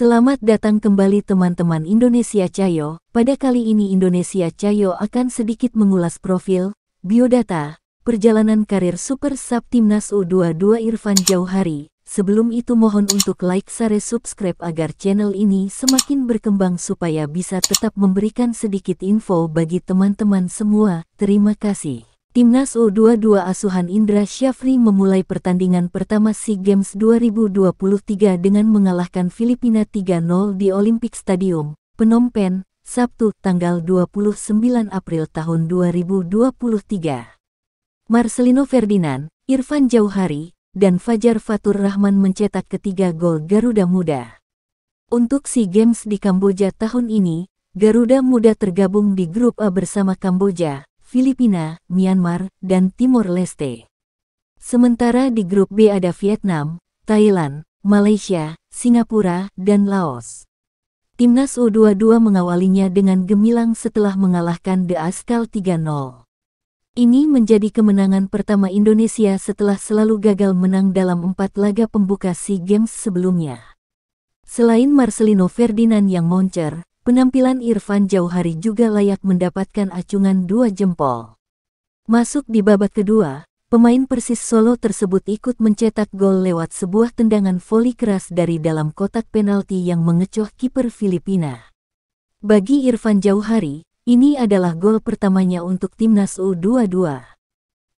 Selamat datang kembali teman-teman Indonesia Cayo. Pada kali ini Indonesia Cayo akan sedikit mengulas profil, biodata, perjalanan karir Super Sub Timnas U22 Irfan Jauhari. Sebelum itu mohon untuk like, share, subscribe agar channel ini semakin berkembang supaya bisa tetap memberikan sedikit info bagi teman-teman semua. Terima kasih. Timnas U22 asuhan Indra Syafri memulai pertandingan pertama SEA Games 2023 dengan mengalahkan Filipina 3-0 di Olympic Stadium, Phnom Penh, Sabtu, tanggal 29 April tahun 2023. Marcelino Ferdinand, Irfan Jauhari, dan Fajar Fatur Rahman mencetak ketiga gol Garuda Muda. Untuk SEA Games di Kamboja tahun ini, Garuda Muda tergabung di Grup A bersama Kamboja, Filipina, Myanmar, dan Timor Leste. Sementara di grup B ada Vietnam, Thailand, Malaysia, Singapura, dan Laos. Timnas U22 mengawalinya dengan gemilang setelah mengalahkan The Askal 3-0. Ini menjadi kemenangan pertama Indonesia setelah selalu gagal menang dalam empat laga pembuka SEA Games sebelumnya. Selain Marcelino Ferdinand yang moncer, Penampilan Irfan Jauhari juga layak mendapatkan acungan dua jempol. Masuk di babak kedua, pemain Persis Solo tersebut ikut mencetak gol lewat sebuah tendangan voli keras dari dalam kotak penalti yang mengecoh kiper Filipina. Bagi Irfan Jauhari, ini adalah gol pertamanya untuk timnas U22.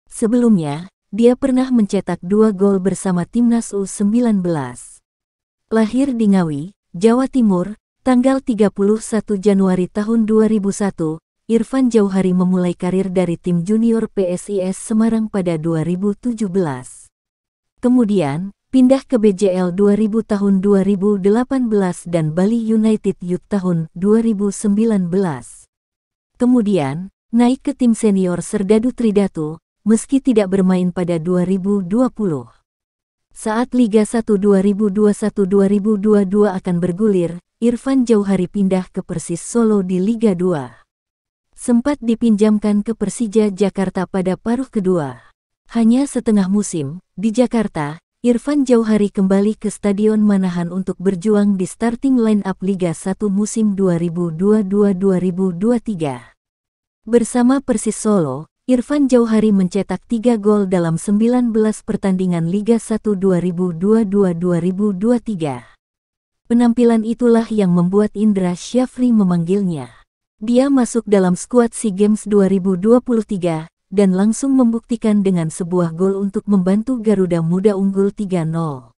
Sebelumnya, dia pernah mencetak dua gol bersama timnas U19. Lahir di Ngawi, Jawa Timur, Tanggal 31 Januari tahun 2001, Irfan Jauhari memulai karir dari tim junior PSIS Semarang pada 2017. Kemudian, pindah ke BJL 2000 tahun 2018 dan Bali United Youth tahun 2019. Kemudian, naik ke tim senior Serdadu Tridatu, meski tidak bermain pada 2020. Saat Liga 1 2021-2022 akan bergulir, Irfan Jauhari pindah ke Persis Solo di Liga 2. Sempat dipinjamkan ke Persija Jakarta pada paruh kedua. Hanya setengah musim, di Jakarta, Irfan Jauhari kembali ke Stadion Manahan untuk berjuang di starting line-up Liga 1 musim 2022-2023. Bersama Persis Solo, Irfan Jauhari mencetak 3 gol dalam 19 pertandingan Liga 1 2022-2023. Penampilan itulah yang membuat Indra Syafri memanggilnya. Dia masuk dalam skuad SEA Games 2023 dan langsung membuktikan dengan sebuah gol untuk membantu Garuda Muda unggul 3-0.